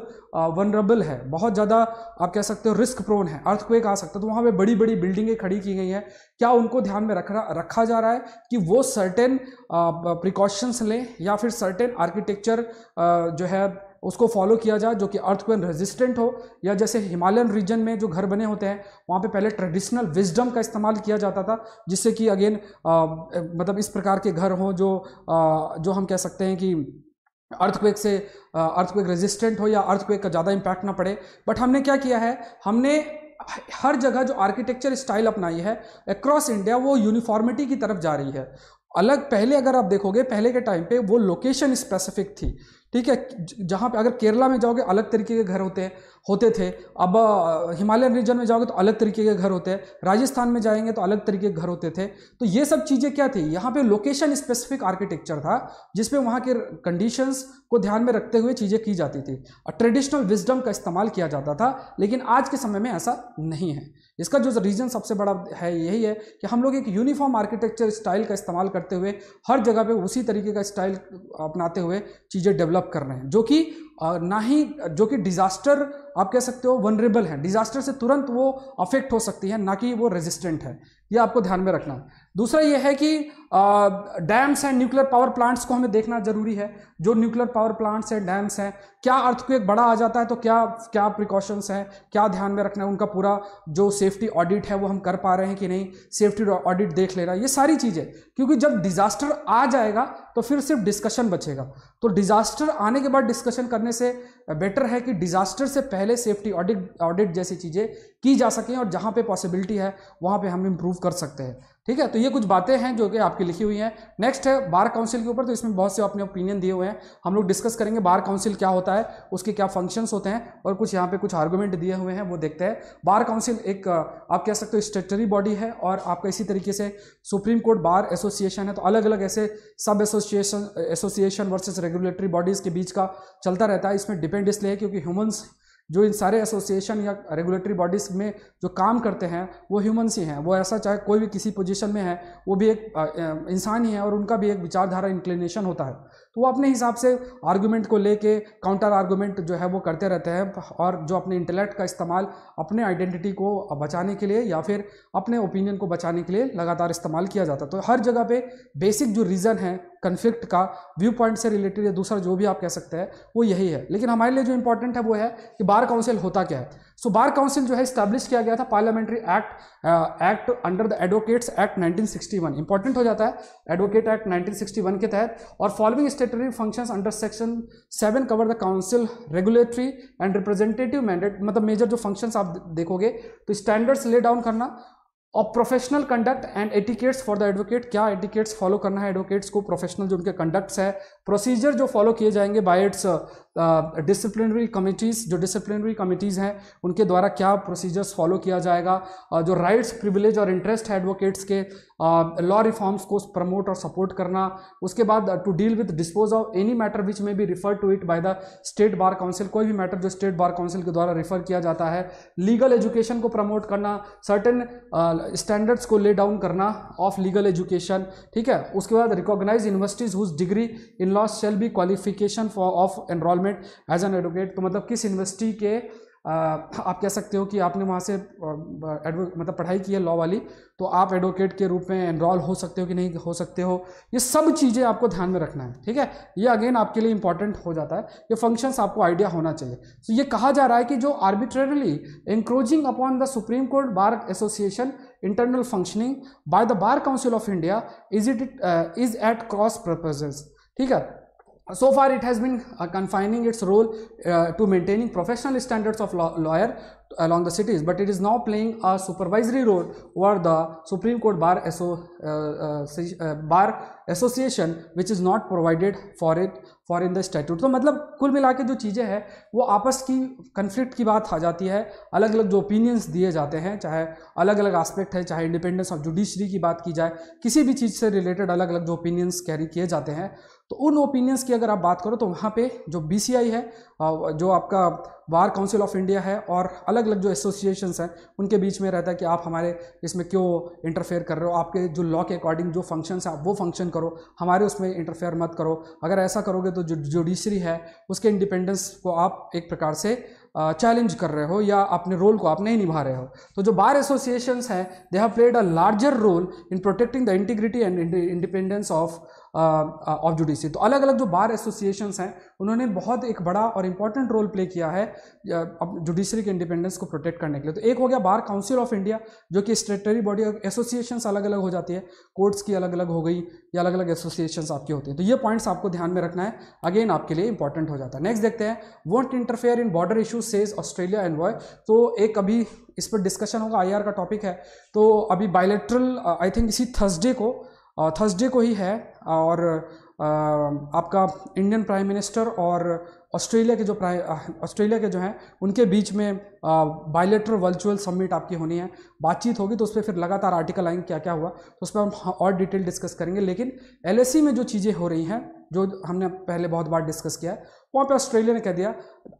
वनरेबल है बहुत ज़्यादा आप कह सकते हो रिस्क प्रोन है अर्थक्वेक आ सकता है तो वहाँ पे बड़ी बड़ी बिल्डिंगें खड़ी की गई हैं क्या उनको ध्यान में रखा रखा जा रहा है कि वो सर्टेन प्रिकॉशंस लें या फिर सर्टेन आर्किटेक्चर जो है उसको फॉलो किया जाए जो कि अर्थक्वेन रेजिस्टेंट हो या जैसे हिमालयन रीजन में जो घर बने होते हैं वहाँ पे पहले ट्रेडिशनल विजडम का इस्तेमाल किया जाता था जिससे कि अगेन मतलब इस प्रकार के घर हों जो आ, जो हम कह सकते हैं कि अर्थक्वेक से अर्थक्वेक रेजिस्टेंट हो या अर्थक्वेक का ज़्यादा इम्पैक्ट ना पड़े बट हमने क्या किया है हमने हर जगह जो आर्किटेक्चर स्टाइल अपनाई है अक्रॉस इंडिया वो यूनिफॉर्मिटी की तरफ जा रही है अलग पहले अगर आप देखोगे पहले के टाइम पे वो लोकेशन स्पेसिफिक थी ठीक है जहाँ पे अगर केरला में जाओगे अलग तरीके के घर होते हैं होते थे अब हिमालयन रीजन में जाओगे तो अलग तरीके के घर होते हैं राजस्थान में जाएंगे तो अलग तरीके के घर होते थे तो ये सब चीज़ें क्या थी यहाँ पे लोकेशन स्पेसिफिक आर्किटेक्चर था जिसपे वहाँ के कंडीशंस को ध्यान में रखते हुए चीज़ें की जाती थी और ट्रेडिशनल विजडम का इस्तेमाल किया जाता था लेकिन आज के समय में ऐसा नहीं है इसका जो रीज़न सबसे बड़ा है यही है कि हम लोग एक यूनिफॉर्म आर्किटेक्चर स्टाइल का इस्तेमाल करते हुए हर जगह पे उसी तरीके का स्टाइल अपनाते हुए चीज़ें डेवलप कर रहे हैं जो कि ना ही जो कि डिज़ास्टर आप कह सकते हो वनरेबल है डिज़ास्टर से तुरंत वो अफेक्ट हो सकती है ना कि वो रेजिस्टेंट है ये आपको ध्यान में रखना दूसरा ये है कि dams and nuclear power plants को हमें देखना जरूरी है जो न्यूक्लियर पावर प्लांट्स हैं डैम्स हैं क्या अर्थ को एक बड़ा आ जाता है तो क्या क्या प्रिकॉशंस हैं क्या ध्यान में रखना है उनका पूरा जो सेफ्टी ऑडिट है वो हम कर पा रहे हैं कि नहीं सेफ्टी ऑडिट देख ले है ये सारी चीज़ें क्योंकि जब डिजास्टर आ जाएगा तो फिर सिर्फ डिस्कशन बचेगा तो डिज़ास्टर आने के बाद डिस्कशन करने से बेटर है कि डिज़ास्टर से पहले सेफ्टी ऑडिट ऑडिट जैसी चीज़ें की जा सकें और जहाँ पे पॉसिबिलिटी है वहाँ पे हम इम्प्रूव कर सकते हैं ठीक है तो ये कुछ बातें हैं जो कि आपकी लिखी हुई हैं नेक्स्ट है बार काउंसिल के ऊपर तो इसमें बहुत से अपने ओपिनियन दिए हुए हैं हम लोग डिस्कस करेंगे बार काउंसिल क्या होता है उसके क्या फंक्शंस होते हैं और कुछ यहाँ पे कुछ आर्गूमेंट दिए हुए हैं वो देखते हैं बार काउंसिल एक आप कह सकते हो स्टेटरी बॉडी है और आपका इसी तरीके से सुप्रीम कोर्ट बार एसोसिएशन है तो अलग अलग ऐसे सब association association versus regulatory bodies के बीच का चलता रहता है इसमें डिपेंड इसलिए है क्योंकि ह्यूमन्स जो इन सारे एसोसिएशन या रेगुलेटरी बॉडीज़ में जो काम करते हैं वो ह्यूमन्स ही हैं वो ऐसा चाहे कोई भी किसी पोजीशन में है वो भी एक इंसान ही है और उनका भी एक विचारधारा इंक्लिनेशन होता है तो वो अपने हिसाब से आर्गूमेंट को लेके काउंटर आर्गूमेंट जो है वो करते रहते हैं और जो अपने इंटेलेक्ट का इस्तेमाल अपने आइडेंटिटी को बचाने के लिए या फिर अपने ओपिनियन को बचाने के लिए लगातार इस्तेमाल किया जाता है तो हर जगह पे बेसिक जो रीज़न है कन्फ्लिक्ट का व्यू पॉइंट से रिलेटेड या दूसरा जो भी आप कह सकते हैं वो यही है लेकिन हमारे लिए जो इंपॉर्टेंट है वो है कि बार काउंसिल होता क्या है सो बार काउंसिल जो है स्टैब्लिश किया गया था parliamentary act act under the advocates act 1961 important हो जाता है एडवोकेट एक्ट 1961 के तहत और following statutory functions under section seven cover the council regulatory and representative mandate मतलब मेजर जो फंक्शंस आप देखोगे तो स्टैंडर्ड्स ले डाउन करना और professional conduct and etiquettes for the advocate क्या एटिकेट्स फॉलो करना है एडवोकेट्स को प्रोफेशनल जो उनके कंडक्ट्स है प्रोसीजर जो फॉलो किए जाएंगे बाय इट्स डिसिप्लिनरी कमिटीज़ जो डिसिप्लिनरी कमिटीज़ हैं उनके द्वारा क्या प्रोसीजर्स फॉलो किया जाएगा जो राइट्स प्रिविलेज और इंटरेस्ट है एडवोकेट्स के लॉ रिफॉर्म्स को प्रमोट और सपोर्ट करना उसके बाद to deal with dispose of any matter which में भी refer to it by the state bar council कोई भी मैटर जो स्टेट बार काउंसिल के द्वारा रिफर किया जाता है लीगल एजुकेशन को प्रमोट करना सर्टेन स्टैंडर्ड्स को ले डाउन करना ऑफ लीगल एजुकेशन ठीक है उसके बाद recognise universities whose degree in law shall be qualification for of enrolment format as an advocate तो मतलब किस यूनिवर्सिटी के आप कह सकते हो कि आपने वहाँ से मतलब पढ़ाई की है लॉ वाली तो आप एडवोकेट के रूप में एनरोल हो सकते हो कि नहीं हो सकते हो ये सब चीज़ें आपको ध्यान में रखना है ठीक है ये अगेन आपके लिए इंपॉर्टेंट हो जाता है ये फंक्शंस आपको आइडिया होना चाहिए तो ये कहा जा रहा है कि जो arbitrarily encroaching upon the supreme court bar association internal functioning by the bar council of India is it is at cross purposes ठीक है so far it has been uh, confining its role uh, to maintaining professional standards of law lawyer along the cities but it is now playing a supervisory role over the supreme court bar, so uh, uh, uh, bar association which is not provided for it for in the statute तो मतलब कुल मिला के जो चीज़ें हैं वो आपस की कन्फ्लिक्ट की बात आ जाती है अलग अलग जो ओपिनियंस दिए जाते हैं चाहे अलग अलग आस्पेक्ट है चाहे इंडिपेंडेंस ऑफ जुडिशरी की बात की जाए किसी भी चीज़ से रिलेटेड अलग अलग जो ओपिनियंस कैरी किए जाते हैं तो उन ओपिनियंस की अगर आप बात करो तो वहाँ पे जो बी है जो आपका बार काउंसिल ऑफ इंडिया है और अलग अलग जो एसोसिएशंस हैं उनके बीच में रहता है कि आप हमारे इसमें क्यों इंटरफेयर कर रहे हो आपके जो लॉ के अकॉर्डिंग जो फंक्शंस है आप वो फंक्शन करो हमारे उसमें इंटरफेयर मत करो अगर ऐसा करोगे तो जो जुडिशरी है उसके इंडिपेंडेंस को आप एक प्रकार से चैलेंज कर रहे हो या अपने रोल को आप नहीं निभा रहे हो तो जो बार एसोसिएशंस हैं they have played a larger role in protecting the integrity and independence of of judiciary तो अलग अलग जो बार एसोसिएशंस हैं उन्होंने बहुत एक बड़ा और इंपॉर्टेंट रोल प्ले किया है जुडिशरी के इंडिपेंडेंस को प्रोटेक्ट करने के लिए तो एक हो गया बार काउंसिल ऑफ इंडिया जो कि स्टेटरी बॉडी एसोसिएशन अलग अलग हो जाती है कोर्ट्स की अलग अलग हो गई या अलग अलग एसोसिएशन आपकी होती हैं तो ये पॉइंट्स आपको ध्यान में रखना है अगेन आपके लिए इंपॉर्टेंट हो जाता है नेक्स्ट देखते हैं want interfere in border issue says Australia and why तो एक अभी इस पर डिस्कशन होगा आई का टॉपिक है तो अभी बायोलेट्रल आई थिंक इसी थर्सडे को थर्सडे को ही है और आपका इंडियन प्राइम मिनिस्टर और ऑस्ट्रेलिया के जो प्राइम ऑस्ट्रेलिया के जो हैं उनके बीच में बायोलेटर वर्चुअल सबमिट आपकी होनी है बातचीत होगी तो उस पर फिर लगातार आर्टिकल आएंगे क्या क्या हुआ तो उस पर हम और डिटेल डिस्कस करेंगे लेकिन एल e में जो चीज़ें हो रही हैं जो हमने पहले बहुत बार डिस्कस किया है वहाँ पे ऑस्ट्रेलिया ने कह दिया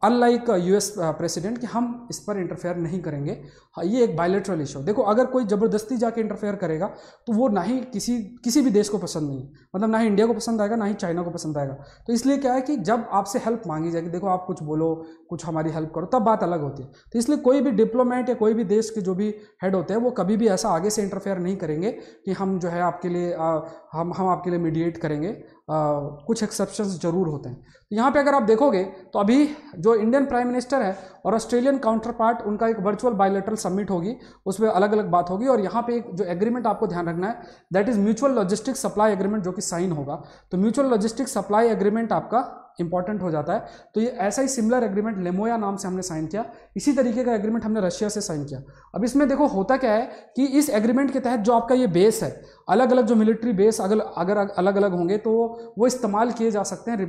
अनलाइक यूएस प्रेसिडेंट कि हम इस पर इंटरफेयर नहीं करेंगे हाँ, ये एक बायलेट्रल इशू देखो अगर कोई ज़बरदस्ती जाके इंटरफेयर करेगा तो वो ना ही किसी किसी भी देश को पसंद नहीं मतलब ना ही इंडिया को पसंद आएगा ना ही चाइना को पसंद आएगा तो इसलिए क्या है कि जब आपसे हेल्प मांगी जाएगी देखो आप कुछ बोलो कुछ हमारी हेल्प करो तब बात अलग होती है तो इसलिए कोई भी डिप्लोमेट या कोई भी देश के जो भी हेड होते हैं वो कभी भी ऐसा आगे से इंटरफेयर नहीं करेंगे कि हम जो है आपके लिए uh, हम हम आपके लिए मीडिएट करेंगे कुछ एक्सेप्शन जरूर होते हैं तो यहाँ पे अगर आप देखोगे तो अभी जो इंडियन प्राइम मिनिस्टर है और ऑस्ट्रेलियन काउंटर पार्ट उनका एक वर्चुअल बायोलेटरल समिट होगी उसमें अलग अलग बात होगी और यहाँ पे एक जो एग्रीमेंट आपको ध्यान रखना है that is mutual logistic supply agreement जो कि साइन होगा तो म्यूचुअल लॉजिस्टिक सप्लाई एग्रीमेंट आपका इंपॉर्टेंट हो जाता है तो ये ऐसा ही सिमिलर एग्रीमेंट लेमोया नाम से हमने साइन किया इसी तरीके का एग्रीमेंट हमने रशिया से साइन किया अब इसमें देखो होता क्या है कि इस एग्रीमेंट के तहत जो आपका ये बेस है अलग अलग जो मिलिट्री बेस अगर अगर अलग अलग होंगे तो वो इस्तेमाल किए जा सकते हैं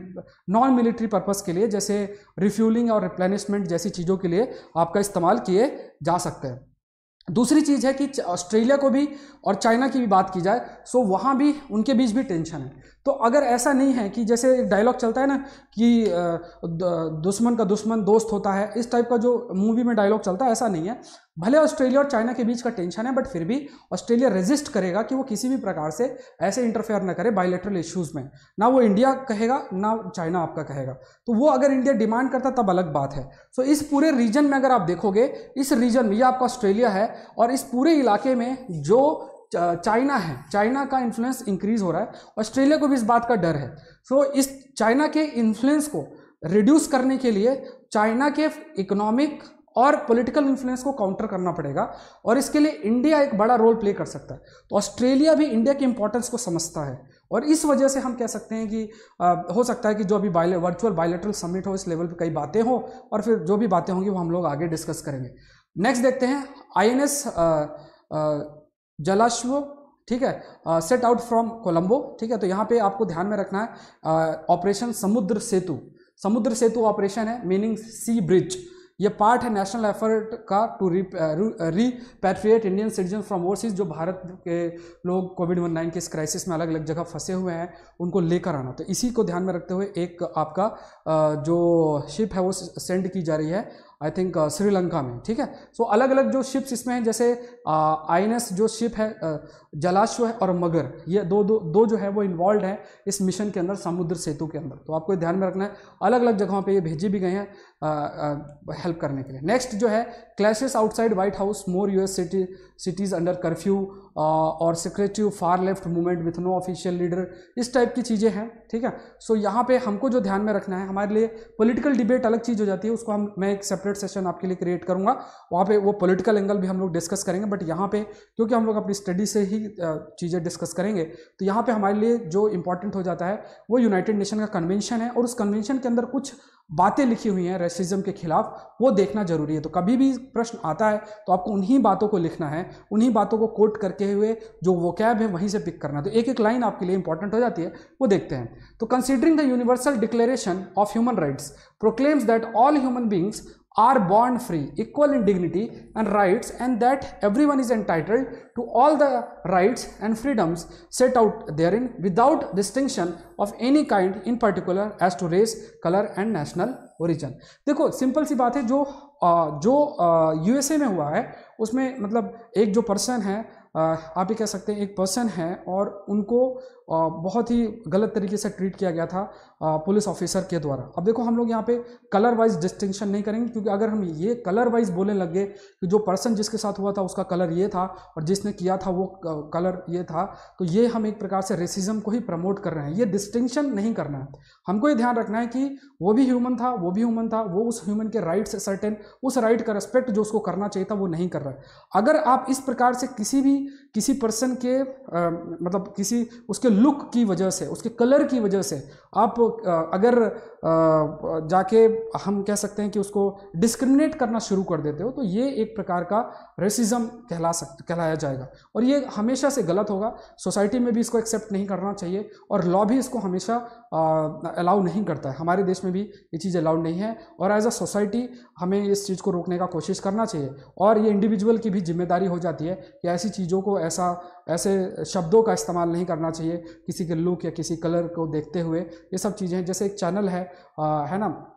नॉन मिलिट्री पर्पज़ के लिए जैसे रिफ्यूलिंग और रिप्लेनिशमेंट जैसी चीज़ों के लिए आपका इस्तेमाल किए जा सकते हैं दूसरी चीज़ है कि ऑस्ट्रेलिया को भी और चाइना की भी बात की जाए सो वहाँ भी उनके बीच भी टेंशन है तो अगर ऐसा नहीं है कि जैसे एक डायलॉग चलता है ना कि दुश्मन का दुश्मन दोस्त होता है इस टाइप का जो मूवी में डायलॉग चलता है ऐसा नहीं है भले ऑस्ट्रेलिया और चाइना के बीच का टेंशन है बट फिर भी ऑस्ट्रेलिया रेजिस्ट करेगा कि वो किसी भी प्रकार से ऐसे इंटरफेयर ना करे बायोलेटरल इश्यूज़ में ना वो इंडिया कहेगा ना चाइना आपका कहेगा तो वो अगर इंडिया डिमांड करता तब अलग बात है सो so, इस पूरे रीजन में अगर आप देखोगे इस रीजन में ये आपका ऑस्ट्रेलिया है और इस पूरे इलाके में जो चाइना है चाइना का इन्फ्लुएंस इंक्रीज हो रहा है ऑस्ट्रेलिया को भी इस बात का डर है सो so, इस चाइना के इन्फ्लुएंस को रिड्यूस करने के लिए चाइना के इकोनॉमिक और पॉलिटिकल इन्फ्लुएंस को काउंटर करना पड़ेगा और इसके लिए इंडिया एक बड़ा रोल प्ले कर सकता है तो ऑस्ट्रेलिया भी इंडिया के इंपॉर्टेंस को समझता है और इस वजह से हम कह सकते हैं कि आ, हो सकता है कि जो अभी बायले वर्चुअल बायोलेट्रल समिट हो इस लेवल पर कई बातें हो और फिर जो भी बातें होंगी वो हम लोग आगे डिस्कस करेंगे नेक्स्ट देखते हैं आई एन एस जलाश्व ठीक है सेट आउट फ्रॉम कोलंबो ठीक है तो यहाँ पे आपको ध्यान में रखना है ऑपरेशन समुद्र सेतु समुद्र सेतु ऑपरेशन है मीनिंग सी ब्रिज ये पार्ट है नेशनल एफर्ट का to repatriate Indian citizen from overseas जो भारत के लोग कोविड नाइन के इस क्राइसिस में अलग अलग जगह फंसे हुए हैं उनको लेकर आना तो इसी को ध्यान में रखते हुए एक आपका जो शिप है वो सेंड की जा रही है आई थिंक श्रीलंका में ठीक है सो so, अलग अलग जो शिप्स इसमें हैं जैसे आई uh, जो शिप है uh, जलाशय और मगर ये दो दो दो जो है वो इन्वॉल्व हैं इस मिशन के अंदर समुद्र सेतु के अंदर तो आपको ध्यान में रखना है अलग अलग जगहों पे ये भेजे भी गए हैं हेल्प करने के लिए नेक्स्ट जो है clashes outside White House more US city cities under curfew और secretive far left movement with no official leader इस टाइप की चीज़ें हैं ठीक है सो so, यहाँ पे हमको जो ध्यान में रखना है हमारे लिए पॉलिटिकल डिबेट अलग चीज़ हो जाती है उसको हम मैं एक सेपरेट सेशन आपके लिए क्रिएट करूँगा वहाँ पे वो पॉलिटिकल एंगल भी हम लोग डिस्कस करेंगे बट यहाँ पे क्योंकि हम लोग अपनी स्टडी से ही चीज़ें डिस्कस करेंगे तो यहाँ पे हमारे लिए जो इम्पोर्टेंट हो जाता है वो यूनाइटेड नेशन का कन्वेंशन है और उस कन्वेंशन के अंदर कुछ बातें लिखी हुई हैं रेसिज्म के खिलाफ वो देखना जरूरी है तो कभी भी प्रश्न आता है तो आपको उन्हीं बातों को लिखना है उन्हीं बातों को कोट करके हुए जो वो कैब है वहीं से पिक करना है तो एक एक लाइन आपके लिए इंपॉर्टेंट हो जाती है वो देखते हैं तो considering the universal declaration of human rights proclaims that all human beings are born free, equal in dignity and rights and that everyone is entitled to all the rights and freedoms set out therein without distinction of any kind in particular as to race, color and national origin. देखो simple सी बात है जो जो USA में हुआ है उसमें मतलब एक जो पर्सन है आप ही कह सकते हैं एक पर्सन है और उनको बहुत ही गलत तरीके से ट्रीट किया गया था पुलिस ऑफिसर के द्वारा अब देखो हम लोग यहाँ पे कलर वाइज डिस्टिंक्शन नहीं करेंगे क्योंकि अगर हम ये कलर वाइज बोलने लग गए कि जो पर्सन जिसके साथ हुआ था उसका कलर ये था और जिसने किया था वो कलर ये था तो ये हम एक प्रकार से रेसिज्म को ही प्रमोट कर रहे हैं ये डिस्टिंक्शन नहीं करना है हमको ये ध्यान रखना है कि वो भी ह्यूमन था वो भी ह्यूमन था वो उस ह्यूमन के राइट्स सर्टेन उस राइट का रेस्पेक्ट जो उसको करना चाहिए था वो नहीं कर रहा है अगर आप इस प्रकार से किसी भी किसी पर्सन के मतलब किसी उसके लुक की वजह से उसके कलर की वजह से आप अगर जाके हम कह सकते हैं कि उसको डिस्क्रिमिनेट करना शुरू कर देते हो तो ये एक प्रकार का रेसिज्म कहला सक कहलाया जाएगा और ये हमेशा से गलत होगा सोसाइटी में भी इसको एक्सेप्ट नहीं करना चाहिए और लॉ भी इसको हमेशा अलाउ नहीं करता है हमारे देश में भी ये चीज़ अलाउड नहीं है और एज अ सोसाइटी हमें इस चीज़ को रोकने का कोशिश करना चाहिए और ये इंडिविजुअल की भी जिम्मेदारी हो जाती है कि ऐसी चीज़ों को ऐसा ऐसे शब्दों का इस्तेमाल नहीं करना चाहिए किसी के लुक या किसी कलर को देखते हुए ये सब चीज़ें हैं जैसे एक चैनल है आ, है ना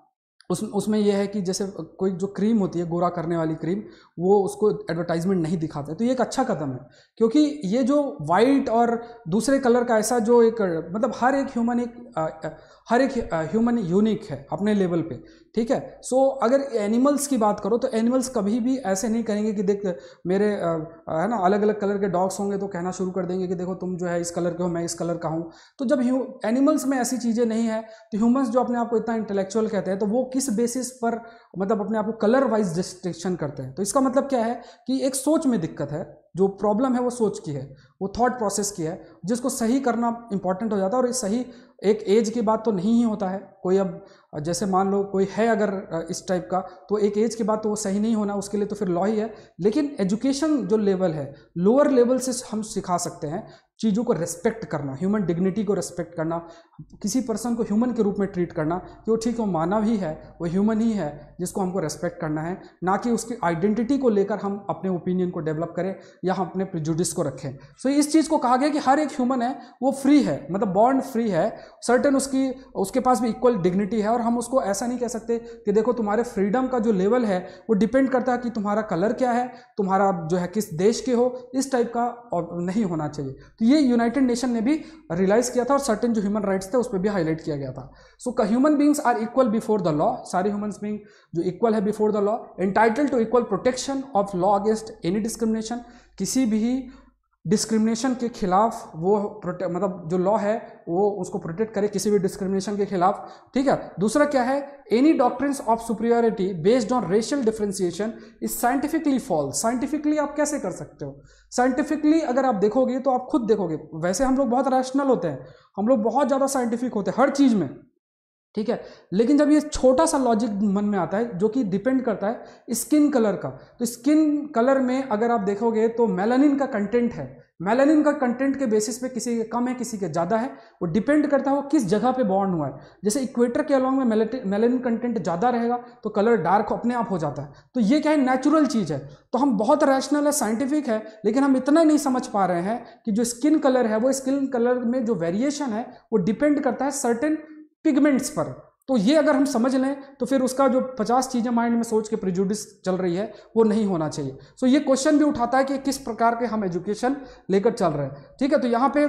उस उसमें यह है कि जैसे कोई जो क्रीम होती है गोरा करने वाली क्रीम वो उसको एडवर्टाइजमेंट नहीं दिखाते तो ये एक अच्छा कदम है क्योंकि ये जो वाइट और दूसरे कलर का ऐसा जो एक मतलब हर एक ह्यूमन एक हर एक ह्यूमन यूनिक है अपने लेवल पे ठीक है सो so, अगर एनिमल्स की बात करो तो एनिमल्स कभी भी ऐसे नहीं कहेंगे कि देख मेरे आ, है ना अलग अलग कलर के डॉग्स होंगे तो कहना शुरू कर देंगे कि देखो तुम जो है इस कलर के हो मैं इस कलर का हूँ तो जब एनिमल्स में ऐसी चीज़ें नहीं है तो ह्यूमन्स जो अपने आप को इतना इंटेलेक्चुअल कहते हैं तो वो किस बेसिस पर मतलब अपने आप को कलर वाइज डिस्टिक्शन करते हैं तो इसका मतलब क्या है कि एक सोच में दिक्कत है जो प्रॉब्लम है वो सोच की है वो थॉट प्रोसेस की है जिसको सही करना इंपॉर्टेंट हो जाता है और सही एक एज की बात तो नहीं ही होता है कोई अब जैसे मान लो कोई है अगर इस टाइप का तो एक एज की बात तो वो सही नहीं होना उसके लिए तो फिर लॉ ही है लेकिन एजुकेशन जो लेवल है लोअर लेवल से हम सिखा सकते हैं चीज़ों को रेस्पेक्ट करना ह्यूमन डिग्निटी को रेस्पेक्ट करना किसी पर्सन को ह्यूमन के रूप में ट्रीट करना कि वो ठीक है वो मानव ही है वो ह्यूमन ही है जिसको हमको रेस्पेक्ट करना है ना कि उसकी आइडेंटिटी को लेकर हम अपने ओपिनियन को डेवलप करें या हम अपने प्रिजुडिस को रखें सो so, इस चीज़ को कहा गया कि हर एक ह्यूमन है वो फ्री है मतलब बॉन्ड फ्री है सर्टन उसकी उसके पास भी इक्वल डिग्निटी है और हम उसको ऐसा नहीं कह सकते कि देखो तुम्हारे फ्रीडम का जो लेवल है वो डिपेंड करता है कि तुम्हारा कलर क्या है तुम्हारा जो है किस देश के हो इस टाइप का नहीं होना चाहिए तो ये यूनाइटेड नेशन ने भी रियलाइज़ किया था और सर्टेन जो ह्यूमन राइट्स थे उस पर भी हाईलाइट किया गया था so human beings are equal before the law सारे ह्यूमन बींग जो इक्वल है before the law entitled to equal protection of law against any discrimination किसी भी डिस्क्रिमिनेशन के खिलाफ वो मतलब जो लॉ है वो उसको प्रोटेक्ट करे किसी भी डिस्क्रिमिनेशन के खिलाफ ठीक है दूसरा क्या है any doctrines of superiority based on racial differentiation is scientifically false scientifically आप कैसे कर सकते हो साइंटिफिकली अगर आप देखोगे तो आप खुद देखोगे वैसे हम लोग बहुत रैशनल होते हैं हम लोग बहुत ज़्यादा साइंटिफिक होते हैं हर चीज़ में ठीक है लेकिन जब ये छोटा सा लॉजिक मन में आता है जो कि डिपेंड करता है स्किन कलर का तो स्किन कलर में अगर आप देखोगे तो मेलानिन का कंटेंट है मेलानिन का कंटेंट के बेसिस पे किसी के कम है किसी के ज़्यादा है वो डिपेंड करता है वो किस जगह पे बॉर्न हुआ है जैसे इक्वेटर के अलॉन्ग में मेलानिन कंटेंट ज़्यादा रहेगा तो कलर डार्क अपने आप हो जाता है तो ये क्या है नेचुरल चीज़ है तो हम बहुत रैशनल है साइंटिफिक है लेकिन हम इतना नहीं समझ पा रहे हैं कि जो स्किन कलर है वो स्किन कलर में जो वेरिएशन है वो डिपेंड करता है सर्टेन पिगमेंट्स पर तो ये अगर हम समझ लें तो फिर उसका जो पचास चीज़ें माइंड में सोच के प्रिजुडिस चल रही है वो नहीं होना चाहिए सो so ये क्वेश्चन भी उठाता है कि किस प्रकार के हम एजुकेशन लेकर चल रहे हैं ठीक है तो यहाँ पे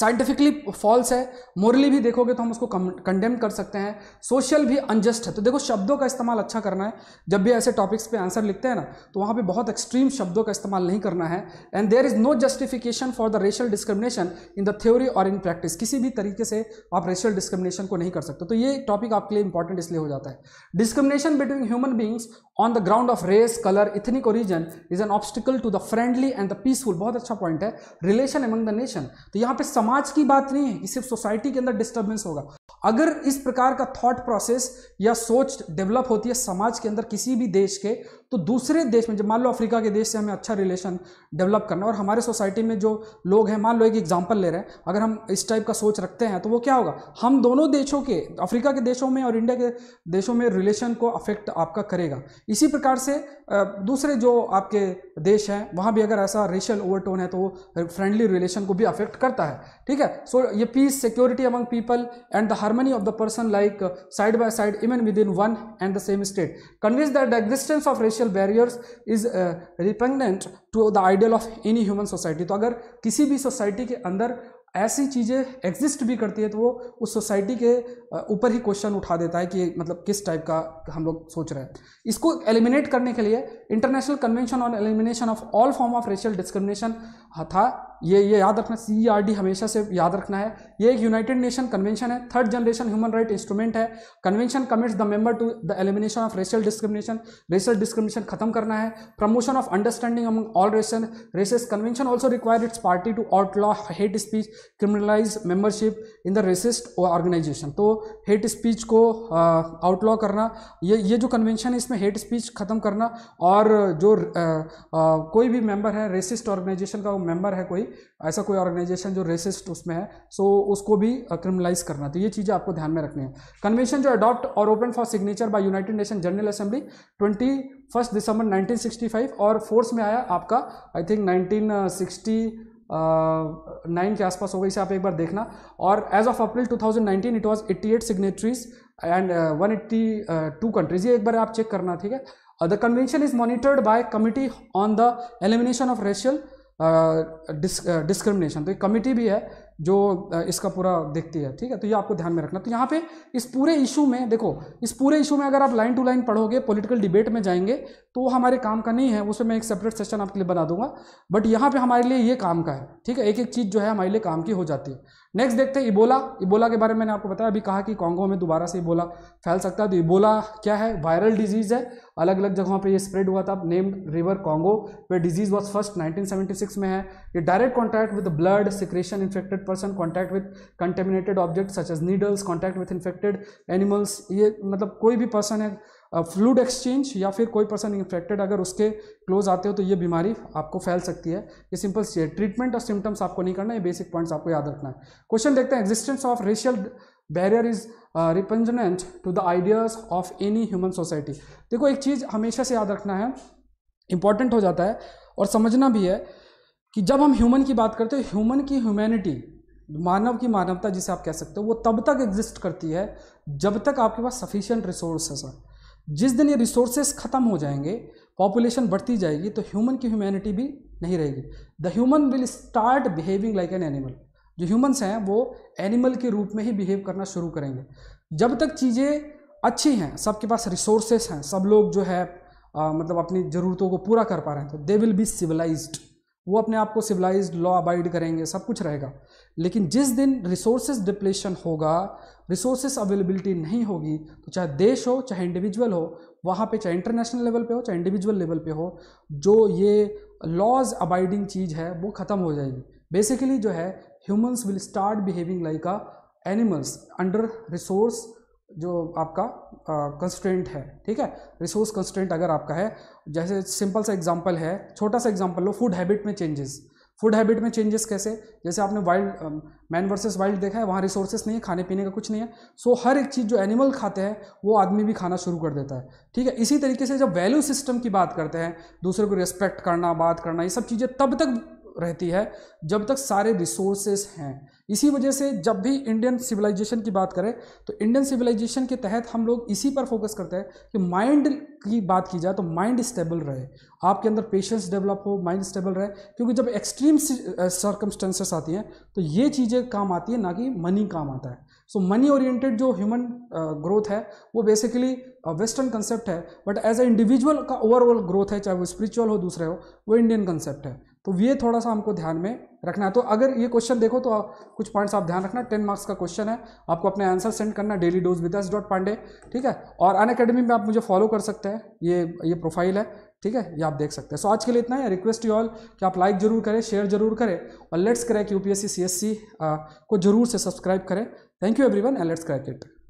साइंटिफिकली फॉल्स है मोरली भी देखोगे तो हम उसको कंडेम कर सकते हैं सोशल भी अनजस्ट है तो देखो शब्दों का इस्तेमाल अच्छा करना है जब भी ऐसे टॉपिक्स पे आंसर लिखते हैं ना तो वहाँ पे बहुत एक्सट्रीम शब्दों का इस्तेमाल नहीं करना है and there is no justification for the racial discrimination in the theory और इन प्रैक्टिस किसी भी तरीके से आप रेशियल डिस्क्रिमिनेशन को नहीं कर सकते तो ये टॉपिक आपके लिए इंपॉर्टेंट इसलिए हो जाता है discrimination between human beings on the ground of race colour ethnic origin is an obstacle to the friendly and the peaceful बहुत अच्छा पॉइंट है रिलेशन एमंग द नेशन तो यहाँ पे समाज की बात नहीं है कि सिर्फ सोसाइटी के अंदर डिस्टर्बेंस होगा अगर इस प्रकार का थॉट प्रोसेस या सोच डेवलप होती है समाज के अंदर किसी भी देश के तो दूसरे देश में जब मान लो अफ्रीका के देश से हमें अच्छा रिलेशन डेवलप करना और हमारे सोसाइटी में जो लोग हैं मान लो एक एग्जाम्पल ले रहे हैं अगर हम इस टाइप का सोच रखते हैं तो वो क्या होगा हम दोनों देशों के अफ्रीका के देशों में और इंडिया के देशों में रिलेशन को अफेक्ट आपका करेगा इसी प्रकार से दूसरे जो आपके देश हैं वहाँ भी अगर ऐसा रेशल ओवरटोन है तो वो फ्रेंडली रिलेशन को भी अफेक्ट करता है ठीक है सो so, ये peace security among people and the harmony of the person like side by side even within one and the same state convince that the existence of racial barriers is repugnant to the ideal of any human society तो अगर किसी भी society के अंदर ऐसी चीज़ें exist भी करती है तो वो उस सोसाइटी के uh, ऊपर ही क्वेश्चन उठा देता है कि मतलब किस टाइप का हम लोग सोच रहे हैं इसको एलिमिनेट करने के लिए international convention on elimination of all form of racial discrimination था ये ये याद रखना सी आर डी हमेशा से याद रखना है ये एक यूनाइटेड नेशन कन्वेंशन है third generation human right instrument है convention commits the member to the elimination of racial discrimination racial discrimination खत्म करना है promotion of understanding among all ration races convention also require its party to outlaw hate speech criminalize membership in the racist organization तो hate speech को out uh, law करना ये ये जो convention है इसमें हेट स्पीच खत्म करना और जो आ, uh, आ, uh, कोई भी मेंबर है रेसिस्ट ऑर्गेनाइजेशन का वो मेंबर है कोई ऐसा कोई ऑर्गेनाइजेशन जो रेसिस्ट उसमें है सो उसको भी क्रिमिनलाइज करना तो ये चीज़ें आपको ध्यान में रखनी है कन्वेंशन जो अडॉप्ट और open for signature by United Nation General Assembly twenty first December nineteen और फोर्स में आया आपका I think nineteen nine uh, के आसपास होगा इसे आप एक बार देखना और as of April 2019 it was 88 signatories and 182 eighty two countries ये एक बार आप चेक करना ठीक है the convention is monitored by committee on the elimination of racial discrimination तो एक कमिटी भी है जो इसका पूरा देखती है ठीक है तो ये आपको ध्यान में रखना तो यहाँ पे इस पूरे इशू में देखो इस पूरे इशू में अगर आप लाइन टू लाइन पढ़ोगे पॉलिटिकल डिबेट में जाएंगे तो हमारे काम का नहीं है उसमें मैं एक सेपरेट सेशन आपके लिए बना दूंगा बट यहाँ पे हमारे लिए ये काम का है ठीक है एक एक चीज़ जो है हमारे लिए काम की हो जाती है नेक्स्ट देखते हैं इबोला इबोला के बारे में मैंने आपको बताया अभी कहा कि कांगो में दोबारा से इबोला फैल सकता है तो इबोला क्या है वायरल डिजीज़ है अलग अलग जगहों पे ये स्प्रेड हुआ था नेम्ड रिवर कांगो पे डिजीज़ वॉज फर्स्ट 1976 में है ये direct contact with blood secretion infected person contact with contaminated object such as needles contact with infected animals ये मतलब कोई भी पर्सन है फ्लूड एक्सचेंज या फिर कोई पर्सन इन्फेक्टेड अगर उसके क्लोज आते हो तो ये बीमारी आपको फैल सकती है ये सिंपल सी है ट्रीटमेंट और सिम्टम्स आपको नहीं करना है बेसिक पॉइंट्स आपको याद रखना है क्वेश्चन देखते हैं existence of racial barrier is repugnant to the ideas of any human society देखो एक चीज़ हमेशा से याद रखना है इंपॉर्टेंट हो जाता है और समझना भी है कि जब हम ह्यूमन की बात करते हैं ह्यूमन की ह्यूमैनिटी मानव की मानवता जिसे आप कह सकते हो वो तब तक एग्जिस्ट करती है जब तक आपके पास सफिशियंट रिसोर्स है सर जिस दिन ये रिसोर्सेस ख़त्म हो जाएंगे पॉपुलेशन बढ़ती जाएगी तो ह्यूमन की ह्यूमैनिटी भी नहीं रहेगी the human will start behaving like an animal जो ह्यूमन्स हैं वो एनिमल के रूप में ही बिहेव करना शुरू करेंगे जब तक चीज़ें अच्छी हैं सबके पास रिसोर्सेस हैं सब लोग जो है आ, मतलब अपनी ज़रूरतों को पूरा कर पा रहे हैं तो दे विल बी सिविलाइज्ड वो अपने आप को सिविलाइज लॉ अबाइड करेंगे सब कुछ रहेगा लेकिन जिस दिन रिसोर्सेज डिप्लेशन होगा रिसोर्सेज अवेलेबिलिटी नहीं होगी तो चाहे देश हो चाहे इंडिविजुअल हो वहाँ पे चाहे इंटरनेशनल लेवल पे हो चाहे इंडिविजुअल लेवल पे हो जो ये लॉज अबाइडिंग चीज़ है वो ख़त्म हो जाएगी बेसिकली जो है humans will start behaving like a animals under resource जो आपका कंस्टेंट है ठीक है रिसोर्स कंस्टेंट अगर आपका है जैसे सिंपल सा एग्जांपल है छोटा सा एग्जांपल लो फूड हैबिट में चेंजेस फूड हैबिट में चेंजेस कैसे जैसे आपने वाइल्ड मैन वर्सेस वाइल्ड देखा है वहाँ रिसोर्सेस नहीं है खाने पीने का कुछ नहीं है सो so, हर एक चीज़ जो एनिमल खाते हैं वो आदमी भी खाना शुरू कर देता है ठीक है इसी तरीके से जब वैल्यू सिस्टम की बात करते हैं दूसरे को रिस्पेक्ट करना बात करना ये सब चीज़ें तब तक रहती है जब तक सारे रिसोर्सेस हैं इसी वजह से जब भी इंडियन सिविलाइजेशन की बात करें तो इंडियन सिविलाइजेशन के तहत हम लोग इसी पर फोकस करते हैं कि माइंड की बात की जाए तो माइंड स्टेबल रहे आपके अंदर पेशेंस डेवलप हो माइंड स्टेबल रहे क्योंकि जब एक्सट्रीम सर्कमस्टेंसेस आती हैं तो ये चीज़ें काम आती हैं ना कि मनी काम आता है सो मनी ओरिएंटेड जो ह्यूमन ग्रोथ है वो बेसिकली वेस्टर्न कंसेप्ट है बट एज ए इंडिविजुअल का ओवरऑल ग्रोथ है चाहे वो स्पिरिचुअल हो दूसरे हो वो इंडियन कंसेप्ट है तो ये थोड़ा सा हमको ध्यान में रखना है तो अगर ये क्वेश्चन देखो तो कुछ पॉइंट्स आप ध्यान रखना टेन मार्क्स का क्वेश्चन है आपको अपने आंसर सेंड करना daily dose with S dot Pandey ठीक है और अन अकेडमी में आप मुझे फॉलो कर सकते हैं ये ये प्रोफाइल है ठीक है ये आप देख सकते हैं सो so, आज के लिए इतना है रिक्वेस्ट यू ऑल कि आप लाइक जरूर करें शेयर जरूर करें और let's crack U S C को जरूर से सब्सक्राइब करें thank you one and let's crack it